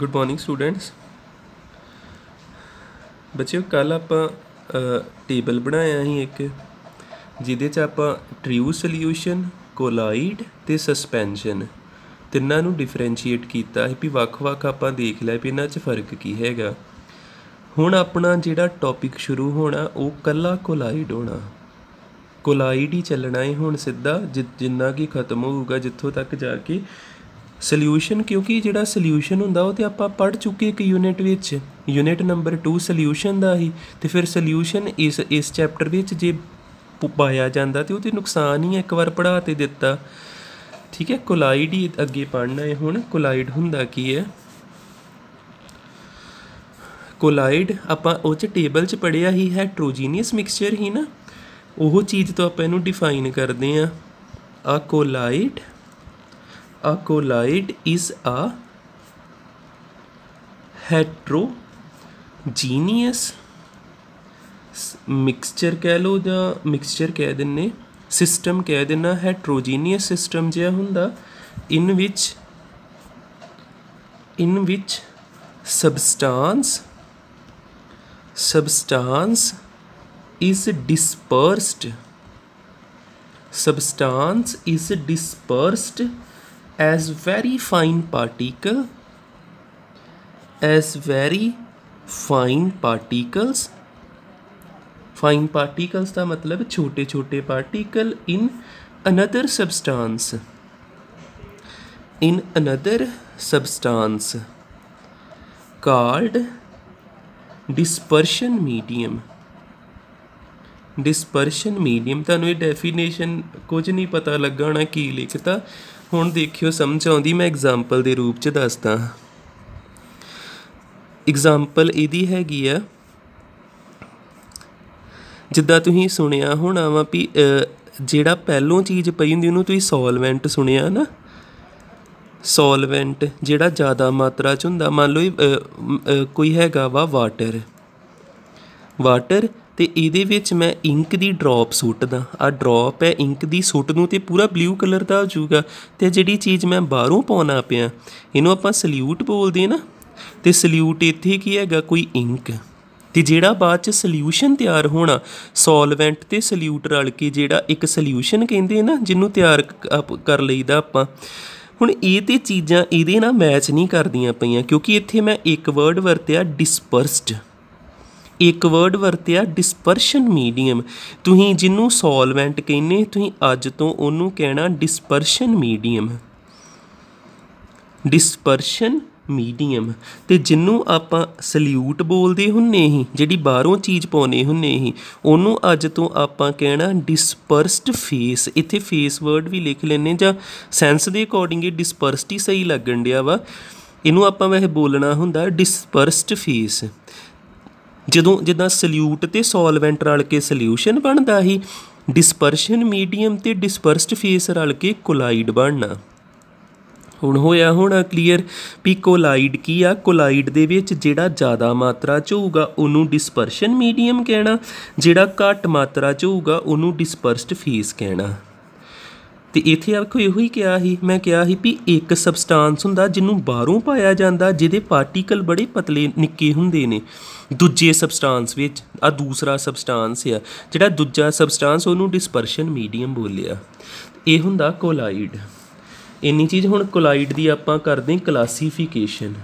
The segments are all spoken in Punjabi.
ਗੁੱਡ ਮਾਰਨਿੰਗ ਸਟੂਡੈਂਟਸ ਬੱਚਿਓ ਕੱਲ ਆਪਾਂ ਟੇਬਲ ਬਣਾਇਆ ਸੀ ਇੱਕ ਜਿਹਦੇ 'ਚ ਆਪਾਂ ਟ੍ਰਿਊ ਸੋਲੂਸ਼ਨ ਕੋਲਾਈਡ ਤੇ ਸਸਪੈਂਸ਼ਨ ਤਿੰਨਾਂ ਨੂੰ ਡਿਫਰੈਂਸ਼ੀਏਟ ਕੀਤਾ ਸੀ ਵੀ ਵੱਖ-ਵੱਖ ਆਪਾਂ ਦੇਖ ਲਿਆ ਵੀ ਇਹਨਾਂ 'ਚ ਫਰਕ ਕੀ ਹੈਗਾ ਹੁਣ ਆਪਣਾ ਜਿਹੜਾ ਟੌਪਿਕ ਸ਼ੁਰੂ ਹੋਣਾ ਉਹ ਕੱਲਾ ਕੋਲਾਈਡ ਹੋਣਾ ਕੋਲਾਈਡ ਹੀ ਚੱਲਣਾ ਹੈ ਹੁਣ ਸਿੱਧਾ ਜਿੰਨਾ ਕੀ ਖਤਮ ਹੋਊਗਾ ਜਿੱਥੋਂ ਤੱਕ ਜਾ ਕੇ ਸੋਲਿਊਸ਼ਨ ਕਿਉਂਕਿ ਜਿਹੜਾ ਸੋਲਿਊਸ਼ਨ ਹੁੰਦਾ ਉਹ ਤੇ ਆਪਾਂ ਪੜ ਚੁੱਕੇ ਇੱਕ ਯੂਨਿਟ ਵਿੱਚ ਯੂਨਿਟ ਨੰਬਰ 2 ਸੋਲਿਊਸ਼ਨ ਦਾ ਹੀ ਤੇ ਫਿਰ ਸੋਲਿਊਸ਼ਨ ਇਸ ਇਸ ਚੈਪਟਰ ਵਿੱਚ ਜੇ ਪਾਇਆ ਜਾਂਦਾ ਤੇ ਉਹਦੇ ਨੁਕਸਾਨ ਹੀ ਇੱਕ ਵਾਰ ਪੜਾ ਤੇ ਦਿੱਤਾ ਠੀਕ ਹੈ ਕੋਲਾਈਡ ਹੀ ਅੱਗੇ ਪੜਨਾ ਹੈ ਹੁਣ ਕੋਲਾਈਡ ਹੁੰਦਾ ਕੀ ਹੈ ਕੋਲਾਈਡ ਆਪਾਂ ਉਹ ਚ ਟੇਬਲ ਚ ਪੜਿਆ ਹੀ ਹੈ ਹੈਟਰੋਜੀਨੀਅਸ ਮਿਕਸਚਰ ਹੀ ਨਾ ਉਹ ਚੀਜ਼ ਤੋਂ ਆਪਾਂ ਇਹਨੂੰ ਡਿਫਾਈਨ ਕਰਦੇ ਆ ਆ colloid Acolyte is a heterogeneous mixture ਕਹਿ ਲੋ ਜਾਂ ਮਿਕਸਚਰ ਕਹਿ ਦਿੰਨੇ ਸਿਸਟਮ ਕਹਿ ਦਿੰਨਾ ਹੈਟਰੋਜੀਨੀਅਸ ਸਿਸਟਮ ਜਿਹਾ ਹੁੰਦਾ ਇਨ ਵਿੱਚ ਇਨ ਵਿੱਚ substance substance is dispersed substance is dispersed as very fine particle as very fine particles fine particles का मतलब छोटे छोटे particle in another substance in another substance called dispersion medium dispersion medium ਤੁਹਾਨੂੰ डेफिनेशन कुछ नहीं पता ਪਤਾ ਲੱਗਣਾ ਕੀ ਲਿਖਤਾ ਹੁਣ ਦੇਖਿਓ ਸਮਝ ਆਉਂਦੀ ਮੈਂ ਐਗਜ਼ਾਮਪਲ ਦੇ ਰੂਪ 'ਚ ਦੱਸਦਾ ਐਗਜ਼ਾਮਪਲ ਇਹਦੀ ਹੈਗੀ ਆ ਜਿੱਦਾਂ ਤੁਸੀਂ ਸੁਣਿਆ ਹੋਣਾ ਵਾ ਵੀ ਜਿਹੜਾ ਪਹਿਲੋਂ ਚੀਜ਼ ਪਈ ਹੁੰਦੀ ਉਹਨੂੰ ਤੁਸੀਂ ਸੋਲਵੈਂਟ ਸੁਣਿਆ ਨਾ ਸੋਲਵੈਂਟ ਜਿਹੜਾ ਜ਼ਿਆਦਾ ਮਾਤਰਾ 'ਚ ਹੁੰਦਾ ਮੰਨ ਲਓ ਕੋਈ ਹੈਗਾ ਵਾ ਵਾਟਰ ਵਾਟਰ ਤੇ ਇਹਦੇ ਵਿੱਚ ਮੈਂ ਇੰਕ ਦੀ ਡ੍ਰੌਪ ਸੁੱਟਦਾ ਆ ਡ੍ਰੌਪ ਹੈ ਇੰਕ ਦੀ ਸੁੱਟ ਨੂੰ ਤੇ ਪੂਰਾ ਬਲੂ ਕਲਰ ਦਾ ਹੋ ਜਾਊਗਾ ਤੇ ਜਿਹੜੀ ਚੀਜ਼ ਮੈਂ ਬਾਹਰੋਂ ਪਾਉਣਾ ਪਿਆ ਇਹਨੂੰ ਆਪਾਂ ਸਲੂਟ ਬੋਲਦੇ ਨਾ ਤੇ ਸਲੂਟ ਇੱਥੇ ਕੀ ਹੈਗਾ ਕੋਈ ਇੰਕ ਤੇ ਜਿਹੜਾ ਬਾਅਦ ਚ ਸੋਲੂਸ਼ਨ ਤਿਆਰ ਹੋਣਾ ਸੋਲਵੈਂਟ ਤੇ ਸਲੂਟ ਰਲ ਕੇ ਜਿਹੜਾ ਇੱਕ ਸੋਲੂਸ਼ਨ ਕਹਿੰਦੇ ਨਾ ਜਿਹਨੂੰ ਤਿਆਰ ਕਰ ਲਈਦਾ ਆਪਾਂ ਹੁਣ ਇਹ ਤੇ ਚੀਜ਼ਾਂ ਇਹਦੇ ਨਾਲ ਮੈਚ ਨਹੀਂ ਕਰਦੀਆਂ ਪਈਆਂ ਕਿਉਂਕਿ ਇੱਥੇ ਮੈਂ ਇੱਕ ਵਰਡ ਵਰਤਿਆ ਡਿਸਪਰਸਡ ਇੱਕ ਵਰਡ ਵਰਤਿਆ ਡਿਸਪਰਸ਼ਨ ਮੀਡੀਅਮ ਤੁਸੀਂ ਜਿਹਨੂੰ ਸੋਲਵੈਂਟ ਕਹਿੰਦੇ ਤੁਸੀਂ ਅੱਜ ਤੋਂ ਉਹਨੂੰ ਕਹਿਣਾ ਡਿਸਪਰਸ਼ਨ ਮੀਡੀਅਮ ਡਿਸਪਰਸ਼ਨ ਮੀਡੀਅਮ ਤੇ ਜਿੰਨੂੰ ਆਪਾਂ ਸਲੂਟ ਬੋਲਦੇ ਹੁੰਨੇ ਹੀ ਜਿਹੜੀ ਬਾਹਰੋਂ ਚੀਜ਼ ਪਾਉਨੇ ਹੁੰਨੇ ਹੀ ਉਹਨੂੰ ਅੱਜ ਤੋਂ ਆਪਾਂ ਕਹਿਣਾ ਡਿਸਪਰਸਡ ਫੇਸ ਇੱਥੇ ਫੇਸ ਵਰਡ ਵੀ ਲਿਖ ਲੈਨੇ ਜਾਂ ਸੈਂਸ ਦੇ ਅਕੋਰਡਿੰਗ ਇਹ ਡਿਸਪਰਸਟੀ ਸਹੀ ਲੱਗਣ ਡਿਆ ਵਾ ਇਹਨੂੰ ਆਪਾਂ ਵੈਸੇ ਬੋਲਣਾ ਹੁੰਦਾ ਡਿਸਪਰਸਡ ਫੇਸ ਜਦੋਂ ਜਿੱਦਾਂ ਸੋਲਿਊਟ ਤੇ ਸੋਲਵੈਂਟ ਰਲ ਕੇ ਸੋਲਿਊਸ਼ਨ ਬਣਦਾ ਹੀ ਡਿਸਪਰਸ਼ਨ ਮੀਡੀਅਮ ਤੇ ਡਿਸਪਰਸਡ ਫੇਸ ਰਲ ਕੇ ਕੋਲਾਈਡ ਬਣਨਾ ਹੁਣ ਹੋਇਆ ਹੋਣਾ ਕਲੀਅਰ ਵੀ ਕੋਲਾਈਡ ਕੀ ਆ ਕੋਲਾਈਡ ਦੇ ਵਿੱਚ ਜਿਹੜਾ ਜ਼ਿਆਦਾ ਮਾਤਰਾ ਚ ਹੋਊਗਾ ਉਹਨੂੰ ਡਿਸਪਰਸ਼ਨ ਮੀਡੀਅਮ ਕਹਿਣਾ ਜਿਹੜਾ ਘੱਟ ਮਾਤਰਾ ਚ ਹੋਊਗਾ ਉਹਨੂੰ ਡਿਸਪਰਸਡ ਫੇਸ ਕਹਿਣਾ ਤੇ ਇਥੇ ਆਖੋ ਇਹੋ ਹੀ ਕਿਹਾ ਸੀ ਮੈਂ ਕਿਹਾ ਸੀ ਵੀ ਇੱਕ ਸਬਸਟੈਂਸ ਹੁੰਦਾ ਜਿਹਨੂੰ ਬਾਹਰੋਂ ਪਾਇਆ ਜਾਂਦਾ ਜਿਹਦੇ ਪਾਰਟੀਕਲ ਬੜੇ ਪਤਲੇ ਨਿੱਕੇ ਹੁੰਦੇ ਨੇ ਦੂਜੇ ਸਬਸਟਾਂਸ ਵਿੱਚ ਆ ਦੂਸਰਾ ਸਬਸਟਾਂਸ ਆ ਜਿਹੜਾ ਦੂਜਾ ਸਬਸਟਾਂਸ ਉਹਨੂੰ ਡਿਸਪਰਸ਼ਨ ਮੀਡੀਅਮ ਬੋਲਿਆ ਇਹ ਹੁੰਦਾ ਕੋਲਾਈਡ ਇੰਨੀ ਚੀਜ਼ ਹੁਣ ਕੋਲਾਈਡ ਦੀ ਆਪਾਂ ਕਰਦੇ classification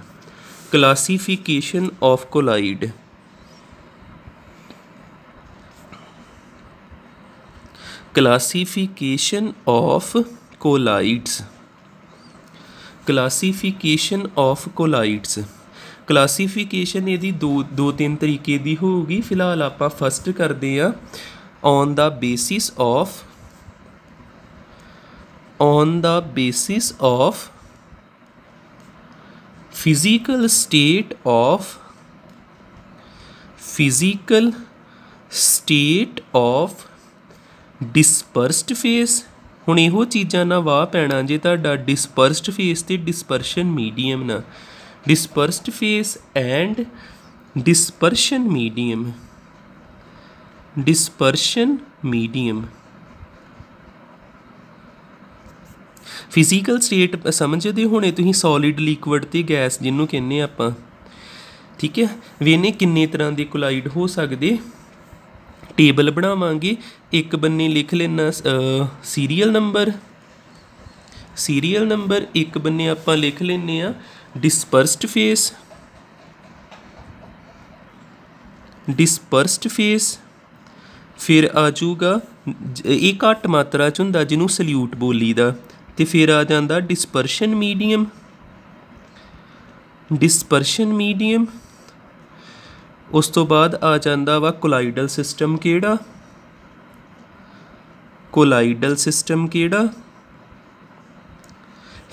classification of colloid classification of colloids classification of colloids classification ਇਹਦੀ ਦੋ ਦੋ ਤਿੰਨ ਤਰੀਕੇ ਦੀ ਹੋਊਗੀ ਫਿਲਹਾਲ ਆਪਾਂ ਫਸਟ ਕਰਦੇ ਆ on the basis of on the basis of physical state of physical state of dispersed phase ਹੁਣ ਇਹੋ ਚੀਜ਼ਾਂ ਨਾਲ ਵਾਹ ਪੈਣਾ ਜੇ ਤੁਹਾਡਾ dispersed phase ਤੇ dispersion medium ਨਾ dispersed phase and dispersion medium dispersion medium physical state ਸਮਝਦੇ ਹੋਣੇ ਤੁਸੀਂ ਸੋਲਿਡ ਲਿਕਵਿਡ ਤੇ ਗੈਸ ਜਿਹਨੂੰ ਕਹਿੰਨੇ ਆਪਾਂ ਠੀਕ ਹੈ ਵੀ ਇਹਨੇ ਕਿੰਨੇ ਤਰ੍ਹਾਂ ਦੇ ਕੋਲਾਈਡ ਹੋ ਸਕਦੇ ਟੇਬਲ ਬਣਾਵਾਂਗੇ ਇੱਕ ਬੰਨੇ ਲਿਖ ਲੈਣਾ ਸੀਰੀਅਲ ਨੰਬਰ ਸੀਰੀਅਲ ਨੰਬਰ ਇੱਕ ਬੰਨੇ ਆਪਾਂ ਲਿਖ ਲੈਣੇ ਆ dispersed phase dispersed ਫੇਸ ਫਿਰ ਆ ਜਾਊਗਾ ਇਹ ਘੱਟ ਮਾਤਰਾ ਚ ਹੁੰਦਾ ਜਿਹਨੂੰ ਸਲੂਟ ਬੋਲੀ ਦਾ ਤੇ ਫਿਰ ਆ ਜਾਂਦਾ ਡਿਸਪਰਸ਼ਨ ਮੀਡੀਅਮ ਡਿਸਪਰਸ਼ਨ ਮੀਡੀਅਮ ਉਸ ਤੋਂ ਬਾਅਦ ਆ ਜਾਂਦਾ ਵਾ ਕੋਲਾਈਡਲ ਸਿਸਟਮ ਕਿਹੜਾ ਕੋਲਾਈਡਲ ਸਿਸਟਮ ਕਿਹੜਾ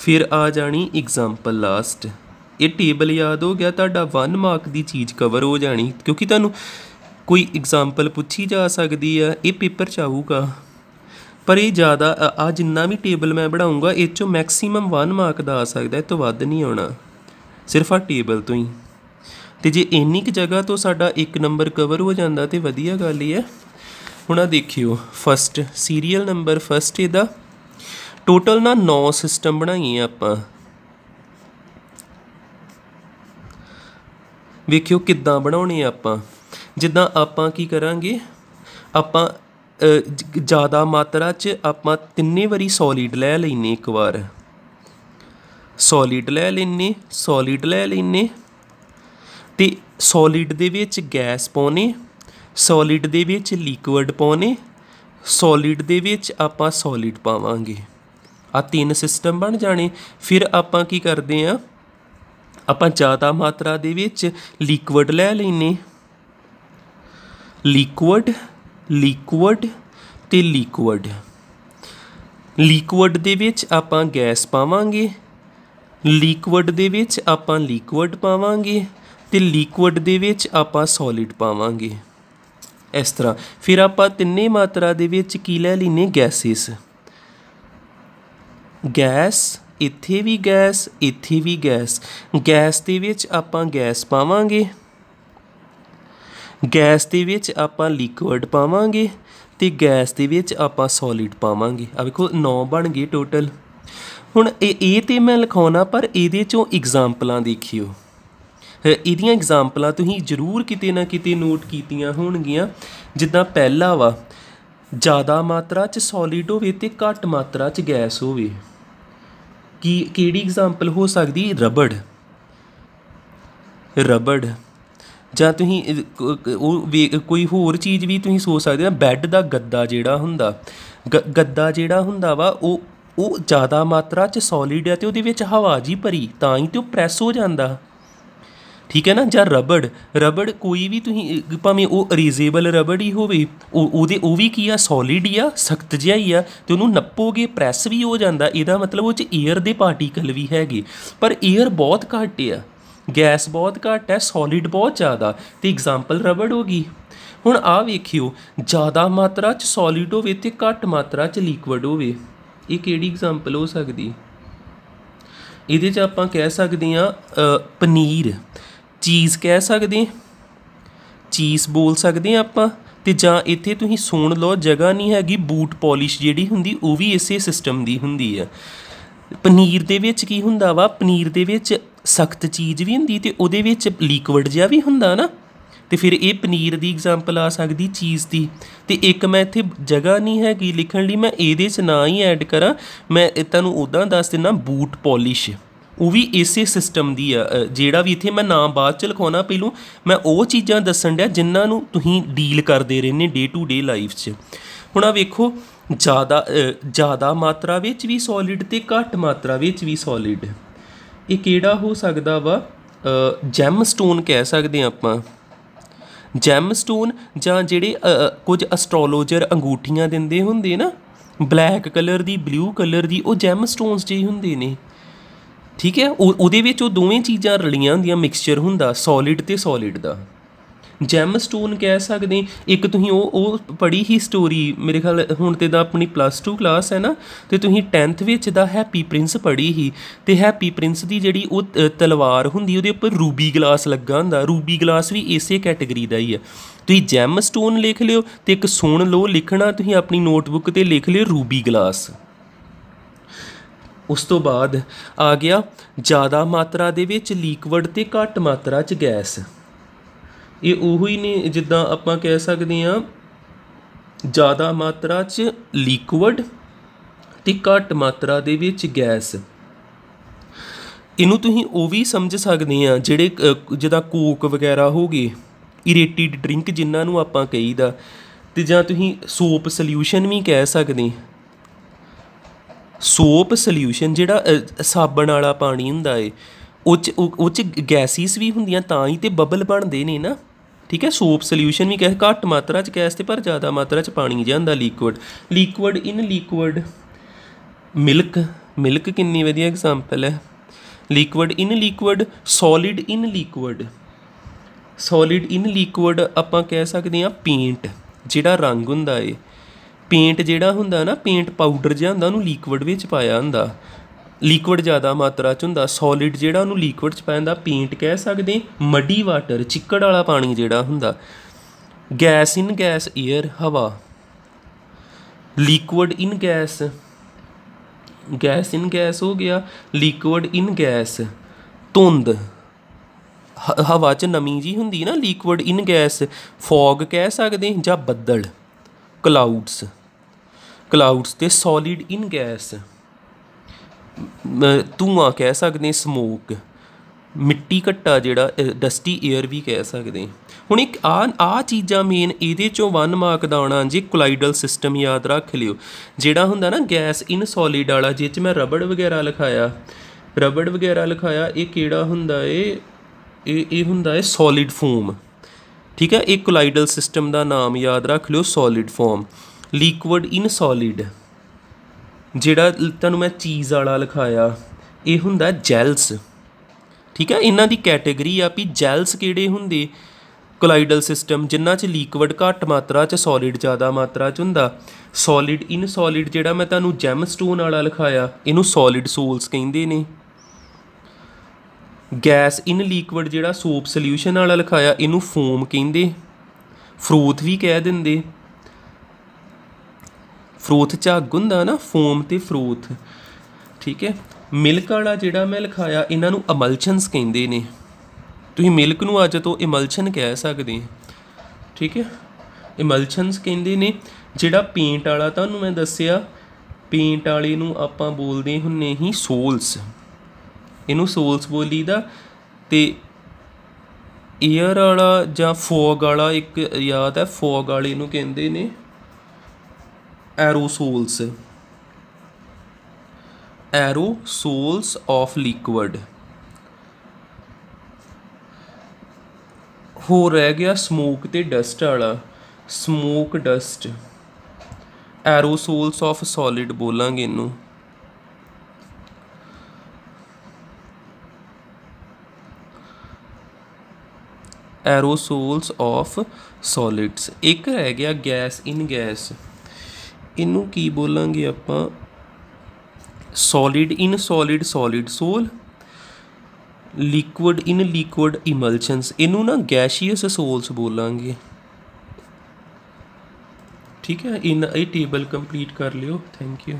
ਫਿਰ ਆ ਜਾਣੀ ਐਗਜ਼ਾਮਪਲ ਲਾਸਟ ਇਹ ਟੇਬਲ ਯਾਦ ਹੋ ਗਿਆ ਤੁਹਾਡਾ 1 ਮਾਰਕ ਦੀ ਚੀਜ਼ ਕਵਰ ਹੋ ਜਾਣੀ ਕਿਉਂਕਿ ਤੁਹਾਨੂੰ ਕੋਈ ਐਗਜ਼ਾਮਪਲ ਪੁੱਛੀ ਜਾ ਸਕਦੀ ਆ ਇਹ ਪੇਪਰ ਚ ਆਊਗਾ ਪਰ ਇਹ ਜ਼ਿਆਦਾ ਆ ਜਿੰਨਾ ਵੀ ਟੇਬਲ ਮੈਂ ਬਣਾਉਂਗਾ ਇਹ ਚੋਂ ਮੈਕਸਿਮਮ 1 ਮਾਰਕ ਦਾ ਆ ਸਕਦਾ ਇਹ ਤੋਂ ਵੱਧ ਨਹੀਂ ਆਉਣਾ ਸਿਰਫ ਆ ਟੇਬਲ ਤੋਂ ਹੀ ਤੇ ਜੇ ਇੰਨੀ ਕੁ ਜਗ੍ਹਾ ਤੋਂ ਸਾਡਾ 1 ਨੰਬਰ ਕਵਰ ਹੋ ਜਾਂਦਾ ਤੇ ਵਧੀਆ ਗੱਲ ਹੀ ਹੈ ਹੁਣ ਆ ਦੇਖਿਓ ਫਸਟ ਸੀਰੀਅਲ ਨੰਬਰ ਫਸਟ ਇਹਦਾ ਟੋਟਲ ਨਾ 9 ਸਿਸਟਮ ਬਣਾਈਏ ਆਪਾਂ ਵੇਖਿਓ ਕਿੱਦਾਂ ਬਣਾਉਣੇ ਆਪਾਂ ਜਿੱਦਾਂ ਆਪਾਂ ਕੀ ਕਰਾਂਗੇ ਆਪਾਂ ਜ਼ਿਆਦਾ ਮਾਤਰਾ 'ਚ ਆਪਾਂ ਤਿੰਨੇ ਵਾਰੀ ਸੋਲਿਡ ਲੈ ਲੈਣੀ ਇੱਕ ਵਾਰ ਸੋਲਿਡ ਲੈ ਲੈਣੀ ਸੋਲਿਡ ਲੈ ਲੈਣੀ ਤੇ ਸੋਲਿਡ ਦੇ ਵਿੱਚ ਗੈਸ ਪਾਉਣੀ ਸੋਲਿਡ ਦੇ ਵਿੱਚ ਲਿਕਵਿਡ ਪਾਉਣੀ ਸੋਲਿਡ ਦੇ ਵਿੱਚ ਆਪਾਂ ਸੋਲਿਡ ਪਾਵਾਂਗੇ ਆ ਤਿੰਨ ਸਿਸਟਮ ਬਣ ਜਾਣੇ ਫਿਰ ਆਪਾਂ ਕੀ ਕਰਦੇ ਆ ਆਪਾਂ ਜ਼ਿਆਦਾ ਮਾਤਰਾ ਦੇ ਵਿੱਚ ਲਿਕਵਿਡ ਲੈ ਲੈਨੇ ਲਿਕਵਿਡ ਲਿਕਵਿਡ ਤੇ ਲਿਕਵਿਡ ਲਿਕਵਿਡ ਦੇ ਵਿੱਚ ਆਪਾਂ ਗੈਸ ਪਾਵਾਂਗੇ ਲਿਕਵਿਡ ਦੇ ਵਿੱਚ ਆਪਾਂ ਲਿਕਵਿਡ ਪਾਵਾਂਗੇ ਤੇ ਲਿਕਵਿਡ ਦੇ ਵਿੱਚ ਆਪਾਂ ਸੋਲਿਡ ਪਾਵਾਂਗੇ ਇਸ ਤਰ੍ਹਾਂ ਫਿਰ ਆਪਾਂ ਤਿੰਨੇ ਮਾਤਰਾ ਦੇ ਵਿੱਚ ਕੀ ਲੈ ਲੈਨੇ ਗੈਸਿਸ ਗੈਸ ਇੱਥੇ ਵੀ ਗੈਸ ਇੱਥੇ ਵੀ ਗੈਸ ਗੈਸ ਦੇ ਵਿੱਚ ਆਪਾਂ ਗੈਸ ਪਾਵਾਂਗੇ ਗੈਸ ਦੇ ਵਿੱਚ ਆਪਾਂ ਲਿਕੁਇਡ ਪਾਵਾਂਗੇ ਤੇ ਗੈਸ ਦੇ ਵਿੱਚ ਆਪਾਂ ਸੋਲਿਡ ਪਾਵਾਂਗੇ ਆ ਵੇਖੋ 9 ਬਣ ਗਏ ਟੋਟਲ ਹੁਣ ਇਹ ਇਹ ਤੇ ਮੈਂ ਲਿਖਾਉਣਾ ਪਰ ਇਹਦੇ ਚੋਂ ਐਗਜ਼ਾਮਪਲਾਂ ਦੇਖਿਓ ਇਹਦੀਆਂ ਐਗਜ਼ਾਮਪਲਾਂ ਤੁਸੀਂ ਜ਼ਰੂਰ ਕਿਤੇ ਨਾ ਕਿਤੇ ਨੋਟ ਕੀਤੀਆਂ ਹੋਣਗੀਆਂ ਜਿੱਦਾਂ ਪਹਿਲਾ ਵਾ ਜ਼ਿਆਦਾ ਮਾਤਰਾ 'ਚ ਸੋਲਿਡ ਹੋਵੇ ਤੇ ਘੱਟ ਮਾਤਰਾ 'ਚ ਗੈਸ ਹੋਵੇ ਕੀ ਕਿਹੜੀ ਐਗਜ਼ਾਮਪਲ ਹੋ ਸਕਦੀ ਰਬੜ ਰਬੜ ਜਾਂ ਤੁਸੀਂ ਉਹ ਕੋਈ ਹੋਰ ਚੀਜ਼ ਵੀ ਤੁਸੀਂ ਸੋਚ ਸਕਦੇ ਆ ਬੈੱਡ ਦਾ ਗੱਦਾ ਜਿਹੜਾ ਹੁੰਦਾ ਗੱਦਾ ਜਿਹੜਾ ਹੁੰਦਾ ਵਾ ਉਹ ਉਹ ਜ਼ਿਆਦਾ ਮਾਤਰਾ 'ਚ ਸੋਲਿਡ ਹੈ ਤੇ ਉਹਦੇ ਵਿੱਚ ਹਵਾ ਜੀ ਭਰੀ ਤਾਂ ਹੀ ਤੇ ਉਹ ਪ੍ਰੈਸ ਹੋ ਜਾਂਦਾ ਠੀਕ ਹੈ ਨਾ ਜਾਂ ਰਬੜ ਰਬੜ ਕੋਈ ਵੀ ਤੁਸੀਂ ਭਾਵੇਂ ਉਹ ਅਰੀਜ਼ੇਬਲ ਰਬੜ ਹੀ ਹੋਵੇ ਉਹ ਉਹਦੇ ਉਹ ਵੀ ਕੀ ਆ ਸੋਲਿਡ ਹੀ ਆ ਸਖਤ ਜਿਹਾ ਹੀ ਆ ਤੇ ਉਹਨੂੰ ਨੱਪੋਗੇ ਪ੍ਰੈਸ ਵੀ ਹੋ ਜਾਂਦਾ ਇਹਦਾ ਮਤਲਬ ਉਹ ਚ 에ਅਰ ਦੇ ਪਾਰਟੀਕਲ ਵੀ ਹੈਗੇ ਪਰ 에ਅਰ ਬਹੁਤ ਘੱਟ ਆ ਗੈਸ ਬਹੁਤ ਘੱਟ ਹੈ ਸੋਲਿਡ ਬਹੁਤ ਜ਼ਿਆਦਾ ਤੇ ਐਗਜ਼ਾਮਪਲ ਰਬੜ ਹੋਗੀ ਹੁਣ ਆ ਵੇਖਿਓ ਜ਼ਿਆਦਾ ਮਾਤਰਾ ਚ ਸੋਲਿਡ ਹੋਵੇ ਤੇ ਘੱਟ ਮਾਤਰਾ ਚ ਲਿਕਵਿਡ ਹੋਵੇ ਇਹ ਕਿਹੜੀ ਐਗਜ਼ਾਮਪਲ ਹੋ ਸਕਦੀ ਇਹਦੇ ਚ ਆਪਾਂ ਕਹਿ ਸਕਦੇ ਆ ਪਨੀਰ ਚੀਜ਼ ਕਹਿ ਸਕਦੇ ਚੀਜ਼ ਬੋਲ ਸਕਦੇ ਆ ਆਪਾਂ ਤੇ ਜਾਂ ਇੱਥੇ ਤੁਸੀਂ ਸੁਣ ਲਓ ਜਗ੍ਹਾ ਨਹੀਂ ਹੈਗੀ ਬੂਟ ਪਾਲਿਸ਼ ਜਿਹੜੀ ਹੁੰਦੀ ਉਹ ਵੀ ਇਸੇ ਸਿਸਟਮ ਦੀ ਹੁੰਦੀ ਆ ਪਨੀਰ ਦੇ ਵਿੱਚ ਕੀ ਹੁੰਦਾ ਵਾ ਪਨੀਰ ਦੇ ਵਿੱਚ ਸਖਤ ਚੀਜ਼ ਵੀ ਹੁੰਦੀ ਤੇ ਉਹਦੇ ਵਿੱਚ ਲਿਕਵਿਡ ਜਿਹਾ ਵੀ ਹੁੰਦਾ ਨਾ ਤੇ ਫਿਰ ਇਹ ਪਨੀਰ ਦੀ ਐਗਜ਼ਾਮਪਲ ਆ ਸਕਦੀ ਚੀਜ਼ ਦੀ ਤੇ ਇੱਕ ਮੈਂ ਇੱਥੇ ਜਗ੍ਹਾ ਨਹੀਂ ਹੈਗੀ ਲਿਖਣ ਲਈ ਮੈਂ ਇਹਦੇ 'ਚ ਨਾ ਹੀ ਐਡ ਕਰਾਂ ਮੈਂ ਤੁਹਾਨੂੰ ਉਦਾਂ ਦੱਸ ਦਿੰਨਾ ਬੂਟ ਪਾਲਿਸ਼ ਉਹ ਵੀ ਇਸੇ ਸਿਸਟਮ ਦੀ ਆ ਜਿਹੜਾ ਵੀ ਇੱਥੇ ਮੈਂ ਨਾਮ ਬਾਅਦ ਚ ਲਿਖਾਉਣਾ ਪਹਿਲੂ ਮੈਂ ਉਹ ਚੀਜ਼ਾਂ ਦੱਸਣ ਡਿਆ ਜਿਨ੍ਹਾਂ ਨੂੰ ਤੁਸੀਂ ਡੀਲ ਕਰਦੇ ਰਹਿੰਦੇ ਡੇ ਟੂ ਡੇ ਲਾਈਫ 'ਚ ਹੁਣ ਆ ਵੇਖੋ ਜ਼ਿਆਦਾ ਜ਼ਿਆਦਾ ਮਾਤਰਾ ਵਿੱਚ ਵੀ ਸੋਲਿਡ ਤੇ ਘੱਟ ਮਾਤਰਾ ਵਿੱਚ ਵੀ ਸੋਲਿਡ ਇਹ ਕਿਹੜਾ ਹੋ ਸਕਦਾ ਵਾ ਜੈਮ ਸਟੋਨ ਕਹਿ ਸਕਦੇ ਆ ਆਪਾਂ ਜੈਮ ਸਟੋਨ ਜਾਂ ਜਿਹੜੇ ਕੁਝ ਐਸਟ੍ਰੋਲੋਜਰ ਅੰਗੂਠੀਆਂ ਦਿੰਦੇ ਹੁੰਦੇ ਨਾ ਬਲੈਕ ਕਲਰ ਦੀ ਬਲੂ ਕਲਰ ਦੀ ਉਹ ਜੈਮ ਸਟੋਨਸ ਜਿਹੇ ਹੁੰਦੇ ਨੇ ਠੀਕ ਹੈ ਉਹਦੇ ਵਿੱਚ ਉਹ ਦੋਵੇਂ ਚੀਜ਼ਾਂ ਰਲੀਆਂ ਹੁੰਦੀਆਂ ਮਿਕਸਚਰ ਹੁੰਦਾ ਸੋਲਿਡ ਤੇ ਸੋਲਿਡ ਦਾ ਜੈਮ ਸਟੋਨ ਕਹਿ ਸਕਦੇ ਇੱਕ ਤੁਸੀਂ ਉਹ ਉਹ ਪੜੀ ਹੀ ਸਟੋਰੀ ਮੇਰੇ ਖਿਆਲ ਹੁਣ ਤੇ ਦਾ ਆਪਣੀ ਪਲੱਸ 2 ਕਲਾਸ ਹੈ ਨਾ ਤੇ ਤੁਸੀਂ 10th ਵਿੱਚ ਦਾ ਹੈਪੀ ਪ੍ਰਿੰਸ ਪੜ੍ਹੀ ਹੀ ਤੇ ਹੈਪੀ ਪ੍ਰਿੰਸ ਦੀ ਜਿਹੜੀ ਉਹ ਤਲਵਾਰ ਹੁੰਦੀ ਉਹਦੇ ਉੱਪਰ ਰੂਬੀ ਗਲਾਸ ਲੱਗਾ ਹੁੰਦਾ ਰੂਬੀ ਗਲਾਸ ਵੀ ਇਸੇ ਕੈਟਾਗਰੀ ਦਾ ਹੀ ਹੈ ਤੁਸੀਂ ਜੈਮ ਸਟੋਨ ਲਿਖ ਲਿਓ ਤੇ ਇੱਕ ਸੁਣ ਲਓ ਲਿਖਣਾ ਤੁਸੀਂ ਆਪਣੀ ਨੋਟਬੁੱਕ ਤੇ ਲਿਖ ਲਿਓ ਰੂਬੀ ਗਲਾਸ ਉਸ ਤੋਂ ਬਾਅਦ ਆ ਗਿਆ ਜ਼ਿਆਦਾ ਮਾਤਰਾ ਦੇ ਵਿੱਚ ਲਿਕਵਿਡ ਤੇ ਘੱਟ ਮਾਤਰਾ 'ਚ ਗੈਸ ਇਹ ਉਹੀ ਨੇ ਜਿੱਦਾਂ ਆਪਾਂ ਕਹਿ ਸਕਦੇ ਆ ਜ਼ਿਆਦਾ ਮਾਤਰਾ 'ਚ ਲਿਕਵਿਡ ਤੇ ਘੱਟ ਮਾਤਰਾ ਦੇ ਵਿੱਚ ਗੈਸ ਇਹਨੂੰ ਤੁਸੀਂ ਉਹ ਵੀ ਸਮਝ ਸਕਦੇ ਆ ਜਿਹੜੇ ਜਿਹਦਾ ਕੋਕ ਵਗੈਰਾ ਹੋ ਇਰੇਟਿਡ ਡਰਿੰਕ ਜਿਨ੍ਹਾਂ ਨੂੰ ਆਪਾਂ ਕਹੀਦਾ ਤੇ ਜਾਂ ਤੁਸੀਂ ਸੋਪ ਸੋਲੂਸ਼ਨ ਵੀ ਕਹਿ ਸਕਦੇ ਸੋਪ ਸੋਲਿਊਸ਼ਨ ਜਿਹੜਾ ਸਾਬਣ ਵਾਲਾ ਪਾਣੀ ਹੁੰਦਾ ਏ ਉਹ ਚ ਉਹ ਚ ਗੈਸਿਸ ਵੀ ਹੁੰਦੀਆਂ ਤਾਂ ਹੀ ਤੇ ਬਬਲ ਬਣਦੇ ਨੇ ਨਾ ਠੀਕ ਹੈ ਸੋਪ ਸੋਲਿਊਸ਼ਨ ਵੀ ਕਹੇ ਘੱਟ ਮਾਤਰਾ ਚ ਗੈਸ ਤੇ ਪਰ ਜ਼ਿਆਦਾ ਮਾਤਰਾ ਚ ਪਾਣੀ ਜਾਂਦਾ liquid liquid in liquid milk milk ਕਿੰਨੀ ਵਧੀਆ ਐਗਜ਼ਾਮਪਲ ਹੈ liquid in liquid solid in liquid solid in liquid ਆਪਾਂ ਕਹਿ ਸਕਦੇ ਆ ਪੇਂਟ ਜਿਹੜਾ ਰੰਗ ਹੁੰਦਾ ਏ ਪੇਂਟ ਜਿਹੜਾ ਹੁੰਦਾ ਨਾ ਪੇਂਟ ਪਾਊਡਰ ਜਿਹਾ ਹੁੰਦਾ ਉਹਨੂੰ ਲਿਕਵਿਡ ਵਿੱਚ ਪਾਇਆ ਹੁੰਦਾ ਲਿਕਵਿਡ ਜ਼ਿਆਦਾ ਮਾਤਰਾ ਚ ਹੁੰਦਾ ਸੋਲਿਡ ਜਿਹੜਾ ਉਹਨੂੰ ਲਿਕਵਿਡ ਚ ਪਾਇਆ ਜਾਂਦਾ ਪੇਂਟ ਕਹਿ ਸਕਦੇ ਮੱਡੀ ਵਾਟਰ ਚਿੱਕੜ ਵਾਲਾ ਪਾਣੀ ਜਿਹੜਾ ਹੁੰਦਾ ਗੈਸ ਇਨ ਗੈਸ 에ਅਰ ਹਵਾ liquid in gas gas in gas ਹੋ ਗਿਆ ਲਿਕਵਿਡ ਇਨ ਗੈਸ ਧੁੰਦ ਹਵਾ 'ਚ ਨਮੀ ਜੀ ਹੁੰਦੀ ਨਾ ਲਿਕਵਿਡ ਇਨ ਗੈਸ ਫੌਗ ਕਹਿ ਸਕਦੇ ਜਾਂ ਬੱਦਲ ਕਲਾਉਡਸ ਕਲਾਉਡਸ ਤੇ ਸੋਲਿਡ ਇਨ ਗੈਸ ਧੂਆਂ ਕਹਿ ਸਕਦੇ ਸਮੋਕ ਮਿੱਟੀ ਘੱਟਾ ਜਿਹੜਾ ਡਸਟੀ 에ਅਰ ਵੀ ਕਹਿ ਸਕਦੇ ਹੁਣ ਇੱਕ ਆ ਆ ਚੀਜ਼ਾਂ ਮੇਨ ਇਹਦੇ ਚੋਂ ਵਨ ਮਾਰਕ ਦਾ ਆਉਣਾ ਜੀ ਕੋਲਾਈਡਲ ਸਿਸਟਮ ਯਾਦ ਰੱਖ ਲਿਓ ਜਿਹੜਾ ਹੁੰਦਾ ਨਾ ਗੈਸ ਇਨ ਸੋਲਿਡ ਵਾਲਾ ਜਿੱਚ ਚ ਮੈਂ ਰਬੜ ਵਗੈਰਾ ਲਿਖਾਇਆ ਰਬੜ ਵਗੈਰਾ ਲਿਖਾਇਆ ਇਹ ਕਿਹੜਾ ਹੁੰਦਾ ਏ ਇਹ ਇਹ ਹੁੰਦਾ ਏ ਸੋਲਿਡ ਫੋਮ ਠੀਕ ਹੈ ਇੱਕ ਕੋਲਾਈਡਲ ਸਿਸਟਮ ਦਾ ਨਾਮ ਯਾਦ ਰੱਖ ਲਿਓ solid foam liquid in solid ਜਿਹੜਾ ਤੁਹਾਨੂੰ ਮੈਂ ਚੀਜ਼ ਵਾਲਾ ਲਿਖਾਇਆ ਇਹ ਹੁੰਦਾ ਜੈਲਸ ਠੀਕ ਹੈ ਇਹਨਾਂ ਦੀ ਕੈਟਾਗਰੀ ਆ ਵੀ ਜੈਲਸ ਕਿਹੜੇ ਹੁੰਦੇ ਕੋਲਾਈਡਲ ਸਿਸਟਮ ਜਿੰਨਾ 'ਚ ਲਿਕਵਿਡ ਘੱਟ ਮਾਤਰਾ 'ਚ ਸੋਲਿਡ ਜ਼ਿਆਦਾ ਮਾਤਰਾ 'ਚ ਹੁੰਦਾ ਸੋਲਿਡ ਇਨ ਸੋਲਿਡ ਜਿਹੜਾ ਮੈਂ ਤੁਹਾਨੂੰ ਜੈਮਸਟੋਨ ਵਾਲਾ ਲਿਖਾਇਆ ਇਹਨੂੰ ਸੋਲਿਡ ਸੋਲਸ ਕਹਿੰਦੇ ਨੇ ਗੈਸ ਇਨ ਲਿਕਵਿਡ ਜਿਹੜਾ ਸੋਪ ਸੋਲੂਸ਼ਨ ਵਾਲਾ ਲਿਖਾਇਆ ਇਹਨੂੰ ਫੋਮ ਕਹਿੰਦੇ ਫਰੋਥ ਵੀ ਕਹਿ ਦਿੰਦੇ ਫਰੋਥ ਚਾ ਹੁੰਦਾ ਨਾ ਫੋਮ ਤੇ ਫਰੋਥ ਠੀਕ ਹੈ ਮਿਲਕ ਵਾਲਾ ਜਿਹੜਾ ਮੈਂ ਲਿਖਾਇਆ ਇਹਨਾਂ ਨੂੰ ਅਮਲਸ਼ਨਸ ਕਹਿੰਦੇ ਨੇ ਤੁਸੀਂ ਮਿਲਕ ਨੂੰ ਅੱਜ ਤੋਂ ਇਮਲਸ਼ਨ ਕਹਿ ਸਕਦੇ ਠੀਕ ਹੈ ਇਮਲਸ਼ਨਸ ਕਹਿੰਦੇ ਨੇ ਜਿਹੜਾ ਪੇਂਟ ਵਾਲਾ ਤੁਹਾਨੂੰ ਮੈਂ ਦੱਸਿਆ ਪੇਂਟ ਵਾਲੇ ਨੂੰ ਆਪਾਂ ਬੋਲਦੇ ਹੁੰਨੇ ਹੀ ਸੋਲਸ ਇਹਨੂੰ ਸੋਲਸ ਬੋਲੀ ਦਾ ਤੇ ਈਅਰ ਵਾਲਾ ਜਾਂ ਫੋਗ ਵਾਲਾ ਇੱਕ ਯਾਦ ਹੈ ਫੋਗ ਵਾਲੇ ਨੂੰ ਕਹਿੰਦੇ ਨੇ ਐਰੋਸੋਲਸ ਐਰੋਸੋਲਸ ਆਫ ਲਿਕਵਿਡ ਹੋ ਰਹਿ ਗਿਆ ਸਮੋਕ ਤੇ ਡਸਟ ਵਾਲਾ smoke dust aerosols of solid ਬੋਲਾਂਗੇ ਇਹਨੂੰ ਐਰੋਸੋਲਸ ਆਫ ਸੋਲਿਡਸ ਇੱਕ ਰਹਿ ਗਿਆ ਗੈਸ ਇਨ ਗੈਸ ਇਹਨੂੰ ਕੀ ਬੋਲਾਂਗੇ ਆਪਾਂ solid in solid solid sol liquid in liquid emulsions ਇਹਨੂੰ ਨਾ ਗੈਸ਼ੀਅਸ ਸੋਲਸ ਬੋਲਾਂਗੇ ਠੀਕ ਹੈ ਇਨ ਇਹ ਟੇਬਲ ਕੰਪਲੀਟ ਕਰ ਲਿਓ ਥੈਂਕ ਯੂ